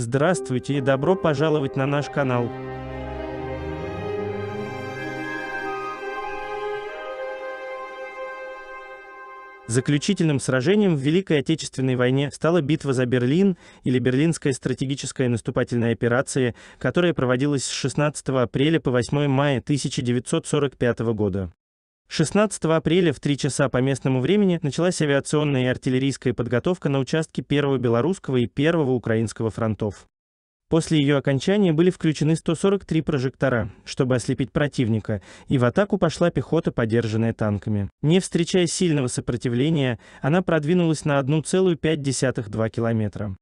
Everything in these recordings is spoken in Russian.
Здравствуйте и добро пожаловать на наш канал. Заключительным сражением в Великой Отечественной войне стала битва за Берлин или Берлинская стратегическая наступательная операция, которая проводилась с 16 апреля по 8 мая 1945 года. 16 апреля в 3 часа по местному времени началась авиационная и артиллерийская подготовка на участке 1 Белорусского и 1 Украинского фронтов. После ее окончания были включены 143 прожектора, чтобы ослепить противника, и в атаку пошла пехота, поддержанная танками. Не встречая сильного сопротивления, она продвинулась на 1,5-2 километра.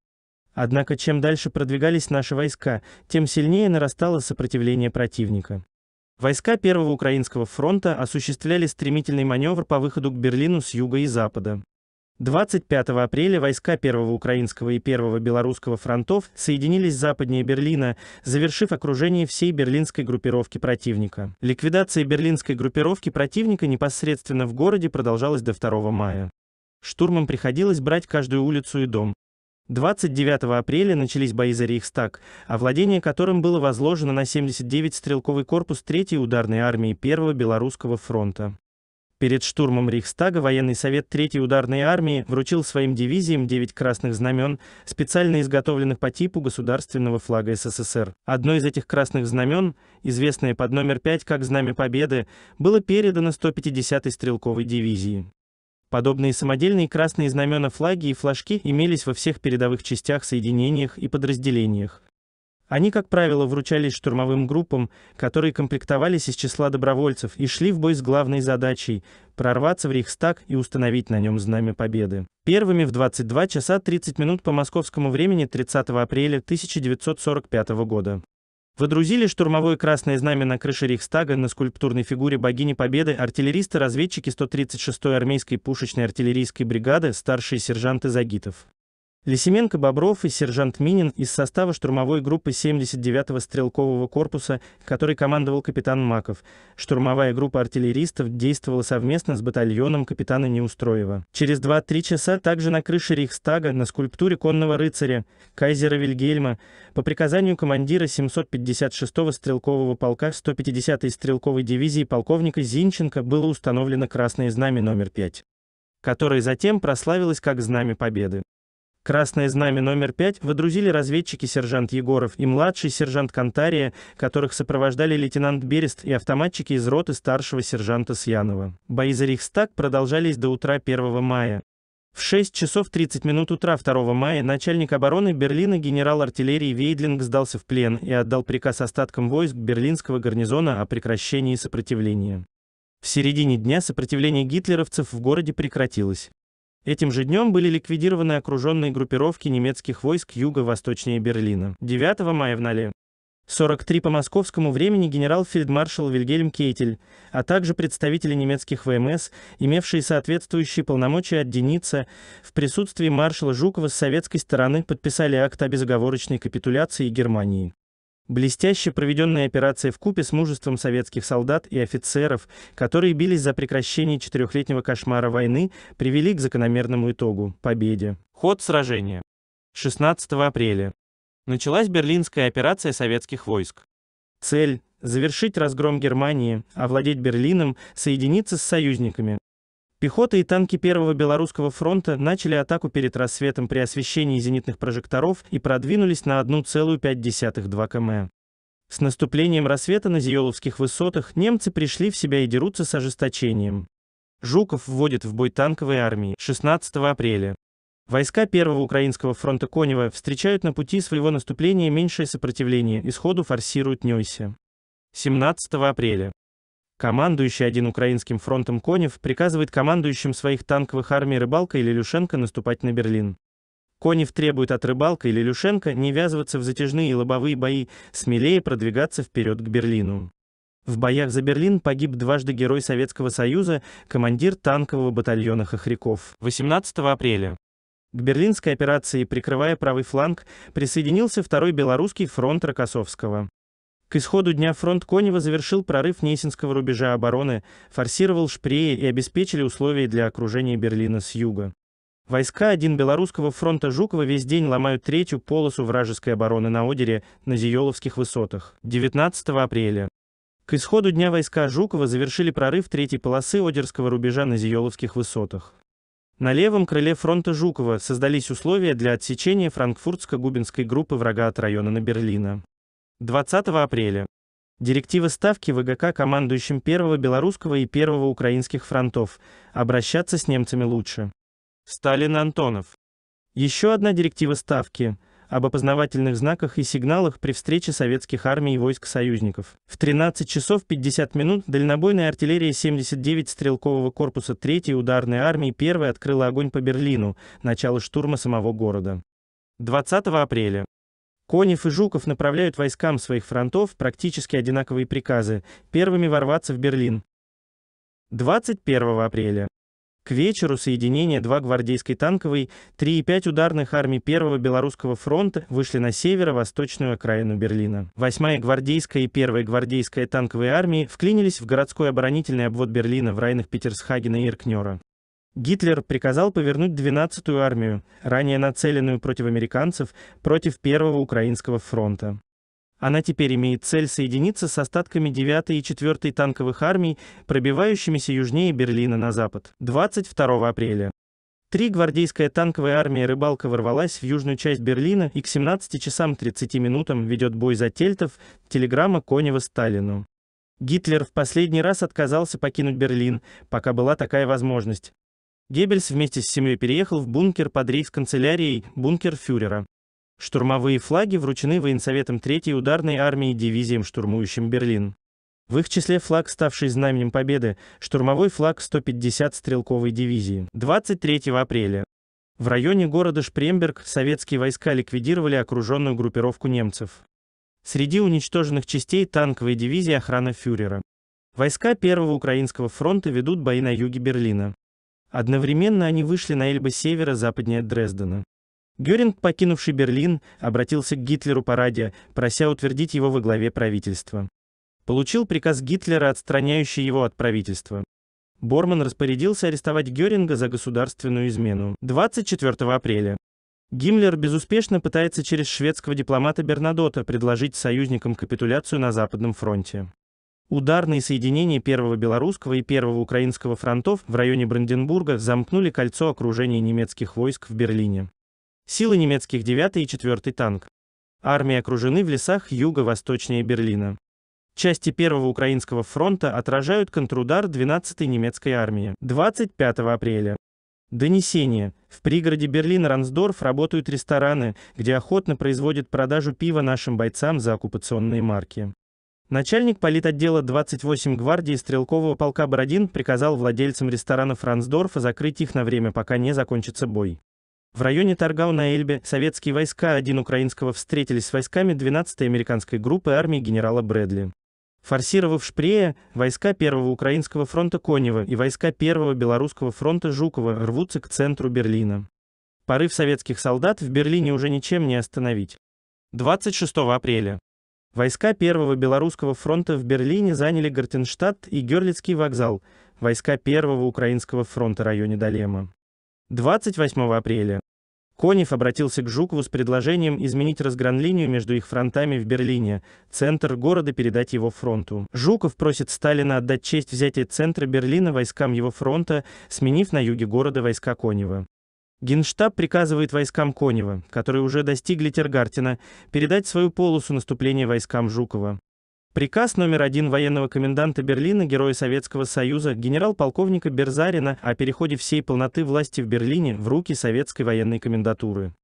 Однако чем дальше продвигались наши войска, тем сильнее нарастало сопротивление противника. Войска Первого Украинского фронта осуществляли стремительный маневр по выходу к Берлину с юга и запада. 25 апреля войска Первого Украинского и Первого Белорусского фронтов соединились западнее Берлина, завершив окружение всей берлинской группировки противника. Ликвидация берлинской группировки противника непосредственно в городе продолжалась до 2 мая. Штурмом приходилось брать каждую улицу и дом. 29 апреля начались бои за Рейхстаг, овладение а которым было возложено на 79 стрелковый корпус 3-й ударной армии 1-го Белорусского фронта. Перед штурмом Рейхстага военный совет 3-й ударной армии вручил своим дивизиям 9 красных знамен, специально изготовленных по типу государственного флага СССР. Одно из этих красных знамен, известное под номер 5 как Знамя Победы, было передано 150-й стрелковой дивизии. Подобные самодельные красные знамена флаги и флажки имелись во всех передовых частях, соединениях и подразделениях. Они, как правило, вручались штурмовым группам, которые комплектовались из числа добровольцев и шли в бой с главной задачей – прорваться в Рейхстаг и установить на нем Знамя Победы. Первыми в 22 часа 30 минут по московскому времени 30 апреля 1945 года. Водрузили штурмовое красное знамя на крыше Рейхстага на скульптурной фигуре богини Победы артиллеристы-разведчики 136-й армейской пушечной артиллерийской бригады, старшие сержанты Загитов. Лисименко, Бобров и сержант Минин из состава штурмовой группы 79-го стрелкового корпуса, который командовал капитан Маков. Штурмовая группа артиллеристов действовала совместно с батальоном капитана Неустроева. Через 2-3 часа также на крыше Рейхстага на скульптуре конного рыцаря Кайзера Вильгельма по приказанию командира 756-го стрелкового полка 150-й стрелковой дивизии полковника Зинченко было установлено красное знамя номер 5 которое затем прославилось как Знамя Победы. Красное знамя номер 5 выдрузили разведчики сержант Егоров и младший сержант Кантария, которых сопровождали лейтенант Берест и автоматчики из роты старшего сержанта Сьянова. Бои за Рихстаг продолжались до утра 1 мая. В 6 часов 30 минут утра 2 мая начальник обороны Берлина генерал артиллерии Вейдлинг сдался в плен и отдал приказ остаткам войск берлинского гарнизона о прекращении сопротивления. В середине дня сопротивление гитлеровцев в городе прекратилось. Этим же днем были ликвидированы окруженные группировки немецких войск юго-восточнее Берлина. 9 мая в Нале. 43 по московскому времени генерал-фельдмаршал Вильгельм Кейтель, а также представители немецких ВМС, имевшие соответствующие полномочия от Деница, в присутствии маршала Жукова с советской стороны подписали акт о безоговорочной капитуляции Германии. Блестяще проведенная операция в купе с мужеством советских солдат и офицеров, которые бились за прекращение четырехлетнего кошмара войны, привели к закономерному итогу – победе. Ход сражения. 16 апреля. Началась Берлинская операция советских войск. Цель – завершить разгром Германии, овладеть Берлином, соединиться с союзниками. Пехота и танки Первого Белорусского фронта начали атаку перед рассветом при освещении зенитных прожекторов и продвинулись на 1,5-2 км. С наступлением рассвета на Зиеловских высотах немцы пришли в себя и дерутся с ожесточением. Жуков вводит в бой танковые армии 16 апреля. Войска Первого Украинского фронта Конева встречают на пути своего наступления меньшее сопротивление и сходу форсируют Нёйсе. 17 апреля. Командующий один украинским фронтом Конев приказывает командующим своих танковых армий Рыбалка и Лелюшенко наступать на Берлин. Конев требует от Рыбалка и Лелюшенко не ввязываться в затяжные и лобовые бои, смелее продвигаться вперед к Берлину. В боях за Берлин погиб дважды герой Советского Союза, командир танкового батальона Хохряков. 18 апреля. К берлинской операции, прикрывая правый фланг, присоединился второй белорусский фронт Рокоссовского. К исходу дня фронт Конева завершил прорыв Несинского рубежа обороны, форсировал Шпреи и обеспечили условия для окружения Берлина с юга. Войска 1 Белорусского фронта Жукова весь день ломают третью полосу вражеской обороны на Одере на Зиеловских высотах. 19 апреля. К исходу дня войска Жукова завершили прорыв третьей полосы Одерского рубежа на Зиеловских высотах. На левом крыле фронта Жукова создались условия для отсечения франкфуртско-губинской группы врага от района на Берлина. 20 апреля. Директивы ставки ВГК командующим Первого Белорусского и Первого Украинских фронтов. Обращаться с немцами лучше. Сталин Антонов. Еще одна директива ставки об опознавательных знаках и сигналах при встрече советских армий и войск союзников. В 13 часов 50 минут дальнобойная артиллерия 79 стрелкового корпуса 3-й ударной армии 1 открыла огонь по Берлину, начало штурма самого города. 20 апреля. Конев и Жуков направляют войскам своих фронтов практически одинаковые приказы, первыми ворваться в Берлин. 21 апреля. К вечеру соединения 2 гвардейской танковой, 3 и 5 ударных армий 1 Белорусского фронта вышли на северо-восточную окраину Берлина. 8 гвардейская и 1 гвардейская танковые армии вклинились в городской оборонительный обвод Берлина в районах Петерсхагена и Иркнера. Гитлер приказал повернуть 12-ю армию, ранее нацеленную против американцев, против Первого Украинского фронта. Она теперь имеет цель соединиться с остатками 9-й и 4-й танковых армий, пробивающимися южнее Берлина на запад. 22 апреля. Три гвардейская танковая армия «Рыбалка» ворвалась в южную часть Берлина и к 17 часам 30 минутам ведет бой за Тельтов, телеграмма Конева Сталину. Гитлер в последний раз отказался покинуть Берлин, пока была такая возможность. Геббельс вместе с семьей переехал в бункер под рейхсканцелярией, бункер фюрера. Штурмовые флаги вручены военсоветом 3-й ударной армии дивизиям, штурмующим Берлин. В их числе флаг, ставший знаменем победы, штурмовой флаг 150 стрелковой дивизии. 23 апреля. В районе города Шпремберг советские войска ликвидировали окруженную группировку немцев. Среди уничтоженных частей танковой дивизии охрана фюрера. Войска Первого Украинского фронта ведут бои на юге Берлина. Одновременно они вышли на Эльбы севера западнее Дрездена. Гёринг, покинувший Берлин, обратился к Гитлеру по радио, прося утвердить его во главе правительства. Получил приказ Гитлера, отстраняющий его от правительства. Борман распорядился арестовать Гёринга за государственную измену 24 апреля. Гиммлер безуспешно пытается через шведского дипломата Бернадота предложить союзникам капитуляцию на Западном фронте. Ударные соединения первого белорусского и первого украинского фронтов в районе Бранденбурга замкнули кольцо окружения немецких войск в Берлине. Силы немецких 9 и 4 танк. Армии окружены в лесах юго-восточнее Берлина. Части первого украинского фронта отражают контрудар 12-й немецкой армии 25 апреля. Донесение. В пригороде Берлина Рансдорф работают рестораны, где охотно производят продажу пива нашим бойцам за оккупационные марки. Начальник политотдела 28 гвардии стрелкового полка Бородин приказал владельцам ресторанов Рансдорфа закрыть их на время, пока не закончится бой. В районе Таргау на Эльбе советские войска один украинского встретились с войсками 12-й американской группы армии генерала Брэдли. Форсировав шпрее войска Первого Украинского фронта Конева и войска Первого Белорусского фронта Жукова рвутся к центру Берлина. Порыв советских солдат в Берлине уже ничем не остановить. 26 апреля. Войска Первого Белорусского фронта в Берлине заняли Гартенштадт и Герлицкий вокзал, войска Первого Украинского фронта в районе Далема. 28 апреля. Конев обратился к Жукову с предложением изменить разгранлинию между их фронтами в Берлине, центр города передать его фронту. Жуков просит Сталина отдать честь взятия центра Берлина войскам его фронта, сменив на юге города войска Конева. Генштаб приказывает войскам Конева, которые уже достигли Тергартена, передать свою полосу наступления войскам Жукова. Приказ номер один военного коменданта Берлина Героя Советского Союза генерал-полковника Берзарина о переходе всей полноты власти в Берлине в руки советской военной комендатуры.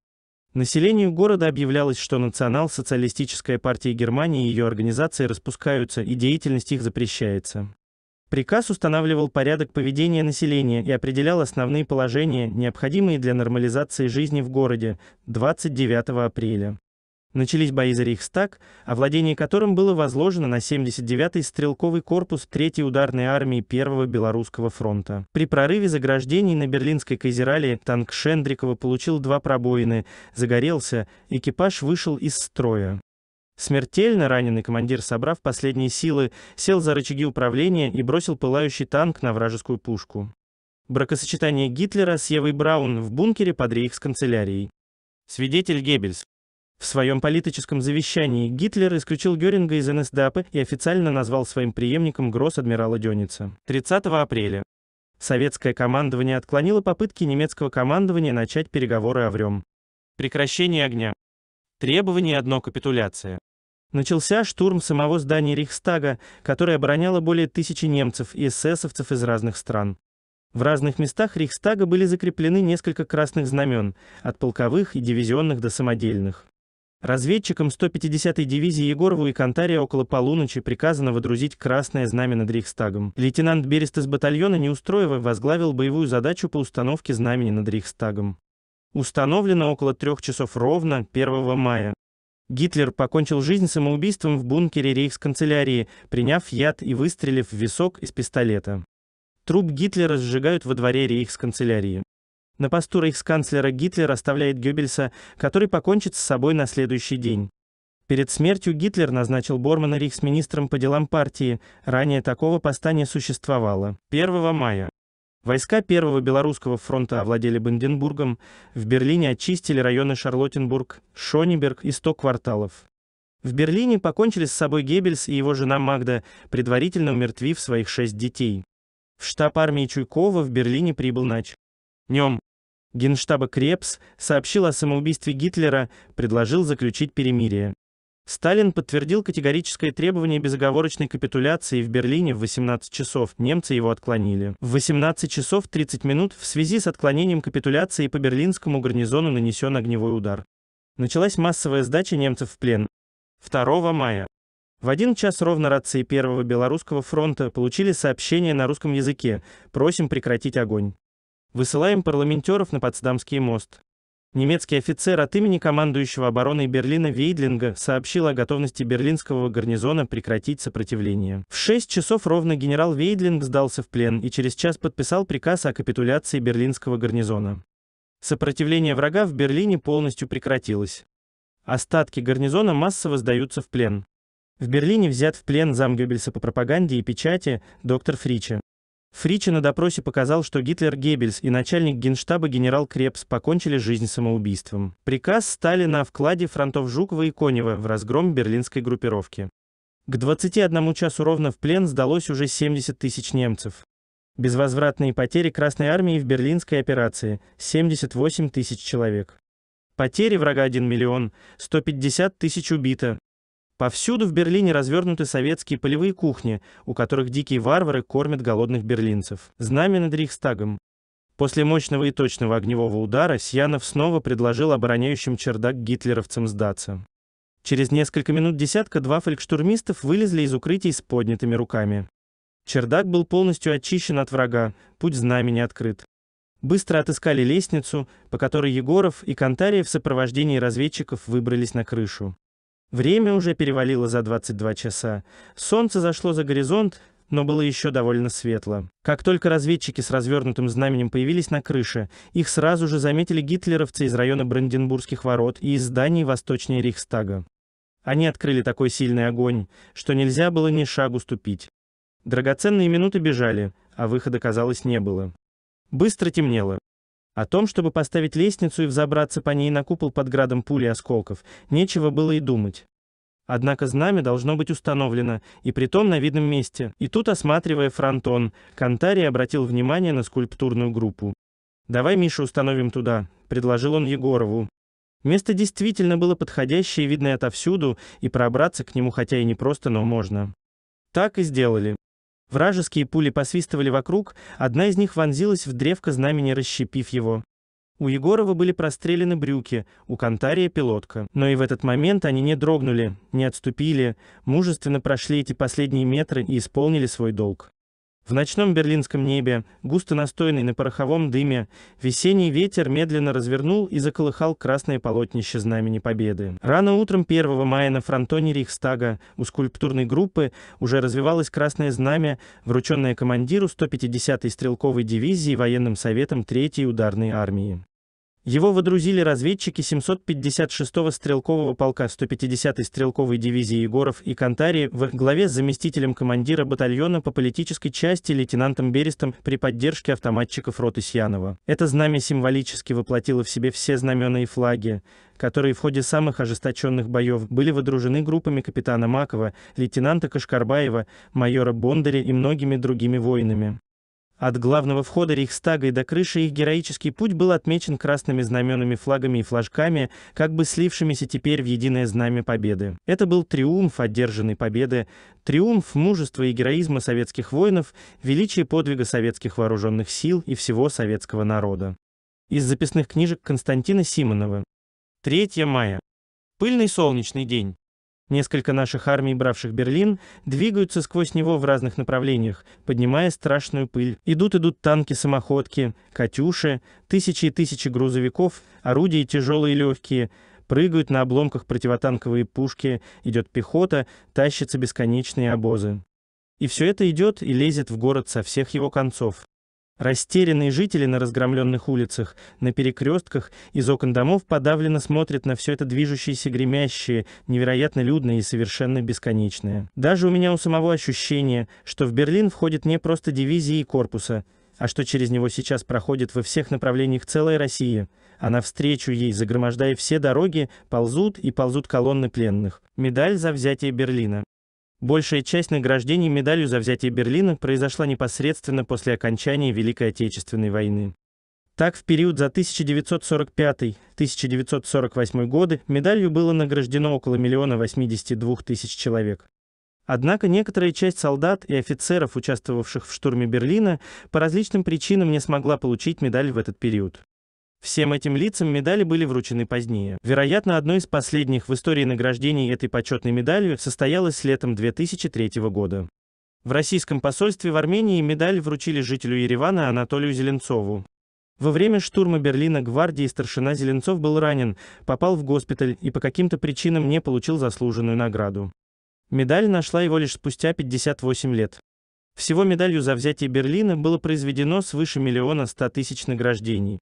Населению города объявлялось, что национал-социалистическая партия Германии и ее организации распускаются, и деятельность их запрещается. Приказ устанавливал порядок поведения населения и определял основные положения, необходимые для нормализации жизни в городе 29 апреля. Начались бои за Рейхстаг, овладение которым было возложено на 79-й стрелковый корпус 3-й ударной армии 1-го Белорусского фронта. При прорыве заграждений на берлинской Кайзерале танк Шендрикова получил два пробоины, загорелся, экипаж вышел из строя. Смертельно раненый командир, собрав последние силы, сел за рычаги управления и бросил пылающий танк на вражескую пушку. Бракосочетание Гитлера с Евой Браун в бункере под рейхсканцелярией. Свидетель Геббельс. В своем политическом завещании Гитлер исключил Геринга из НСДАПа и официально назвал своим преемником гросс-адмирала Дёница. 30 апреля. Советское командование отклонило попытки немецкого командования начать переговоры о Врем. Прекращение огня. Требование одно капитуляция. Начался штурм самого здания Рейхстага, которое обороняло более тысячи немцев и эсэсовцев из разных стран. В разных местах Рейхстага были закреплены несколько красных знамен, от полковых и дивизионных до самодельных. Разведчикам 150-й дивизии Егорову и Кантария около полуночи приказано водрузить красное знамя над Рейхстагом. Лейтенант Берест из батальона Неустроева возглавил боевую задачу по установке знамени над Рейхстагом установлено около трех часов ровно 1 мая. Гитлер покончил жизнь самоубийством в бункере рейхсканцелярии, приняв яд и выстрелив в висок из пистолета. Труп Гитлера сжигают во дворе рейхсканцелярии. На посту рейхсканцлера Гитлер оставляет Геббельса, который покончит с собой на следующий день. Перед смертью Гитлер назначил Бормана рейхсминистром по делам партии, ранее такого поста не существовало. 1 мая Войска Первого Белорусского фронта овладели Банденбургом, в Берлине очистили районы Шарлоттенбург, Шониберг и 100 кварталов. В Берлине покончили с собой Геббельс и его жена Магда, предварительно умертвив своих шесть детей. В штаб армии Чуйкова в Берлине прибыл нач. Днем. Генштаба Крепс сообщил о самоубийстве Гитлера, предложил заключить перемирие. Сталин подтвердил категорическое требование безоговорочной капитуляции в Берлине в 18 часов, немцы его отклонили. В 18 часов 30 минут в связи с отклонением капитуляции по берлинскому гарнизону нанесен огневой удар. Началась массовая сдача немцев в плен. 2 мая. В один час ровно рации Первого Белорусского фронта получили сообщение на русском языке «Просим прекратить огонь». Высылаем парламентеров на Потсдамский мост. Немецкий офицер от имени командующего обороной Берлина Вейдлинга сообщил о готовности берлинского гарнизона прекратить сопротивление. В 6 часов ровно генерал Вейдлинг сдался в плен и через час подписал приказ о капитуляции берлинского гарнизона. Сопротивление врага в Берлине полностью прекратилось. Остатки гарнизона массово сдаются в плен. В Берлине взят в плен замгюбельса по пропаганде и печати доктор Фрича. Фричи на допросе показал, что Гитлер Геббельс и начальник генштаба генерал Крепс покончили жизнь самоубийством. Приказ Сталина о вкладе фронтов Жукова и Конева в разгром берлинской группировки. К 21 часу ровно в плен сдалось уже 70 тысяч немцев. Безвозвратные потери Красной Армии в берлинской операции – 78 тысяч человек. Потери врага 1 миллион, 150 тысяч убито, Повсюду в Берлине развернуты советские полевые кухни, у которых дикие варвары кормят голодных берлинцев. Знамя над рихстагом. После мощного и точного огневого удара Сьянов снова предложил обороняющим чердак гитлеровцам сдаться. Через несколько минут десятка-два фолькштурмистов вылезли из укрытий с поднятыми руками. Чердак был полностью очищен от врага, путь знамени открыт. Быстро отыскали лестницу, по которой Егоров и Кантария в сопровождении разведчиков выбрались на крышу. Время уже перевалило за 22 часа. Солнце зашло за горизонт, но было еще довольно светло. Как только разведчики с развернутым знаменем появились на крыше, их сразу же заметили гитлеровцы из района Бранденбургских ворот и из зданий восточнее Рейхстага. Они открыли такой сильный огонь, что нельзя было ни шагу ступить. Драгоценные минуты бежали, а выхода, казалось, не было. Быстро темнело. О том, чтобы поставить лестницу и взобраться по ней на купол под градом пули и осколков, нечего было и думать. Однако знамя должно быть установлено, и притом на видном месте. И тут, осматривая фронтон, Кантарий обратил внимание на скульптурную группу. «Давай, Миша, установим туда», — предложил он Егорову. Место действительно было подходящее и видное отовсюду, и пробраться к нему хотя и не просто, но можно. Так и сделали. Вражеские пули посвистывали вокруг, одна из них вонзилась в древко знамени, расщепив его. У Егорова были прострелены брюки, у Кантария пилотка. Но и в этот момент они не дрогнули, не отступили, мужественно прошли эти последние метры и исполнили свой долг. В ночном берлинском небе, густо настойный на пороховом дыме, весенний ветер медленно развернул и заколыхал красное полотнище Знамени Победы. Рано утром 1 мая на фронтоне Рейхстага у скульптурной группы уже развивалось красное знамя, врученное командиру 150-й стрелковой дивизии военным советом 3-й ударной армии. Его водрузили разведчики 756-го стрелкового полка 150-й стрелковой дивизии Егоров и Кантарии в главе с заместителем командира батальона по политической части лейтенантом Берестом при поддержке автоматчиков роты Сьянова. Это знамя символически воплотило в себе все знамена и флаги, которые в ходе самых ожесточенных боев были водружены группами капитана Макова, лейтенанта Кашкарбаева, майора Бондаря и многими другими воинами. От главного входа Рейхстага и до крыши их героический путь был отмечен красными знаменами, флагами и флажками, как бы слившимися теперь в единое знамя победы. Это был триумф одержанной победы, триумф мужества и героизма советских воинов, величие подвига советских вооруженных сил и всего советского народа. Из записных книжек Константина Симонова. 3 мая. Пыльный солнечный день. Несколько наших армий, бравших Берлин, двигаются сквозь него в разных направлениях, поднимая страшную пыль. Идут-идут танки-самоходки, «Катюши», тысячи и тысячи грузовиков, орудия тяжелые и легкие, прыгают на обломках противотанковые пушки, идет пехота, тащатся бесконечные обозы. И все это идет и лезет в город со всех его концов. Растерянные жители на разгромленных улицах, на перекрестках, из окон домов подавленно смотрят на все это движущееся, гремящее, невероятно людное и совершенно бесконечное. Даже у меня у самого ощущение, что в Берлин входит не просто дивизии и корпуса, а что через него сейчас проходит во всех направлениях целая Россия, а навстречу ей, загромождая все дороги, ползут и ползут колонны пленных. Медаль за взятие Берлина. Большая часть награждений медалью за взятие Берлина произошла непосредственно после окончания Великой Отечественной войны. Так, в период за 1945-1948 годы медалью было награждено около 1 82 тысяч человек. Однако некоторая часть солдат и офицеров, участвовавших в штурме Берлина, по различным причинам не смогла получить медаль в этот период. Всем этим лицам медали были вручены позднее. Вероятно, одно из последних в истории награждений этой почетной медалью состоялось летом 2003 года. В российском посольстве в Армении медаль вручили жителю Еревана Анатолию Зеленцову. Во время штурма Берлина гвардии старшина Зеленцов был ранен, попал в госпиталь и по каким-то причинам не получил заслуженную награду. Медаль нашла его лишь спустя 58 лет. Всего медалью за взятие Берлина было произведено свыше миллиона ста тысяч награждений.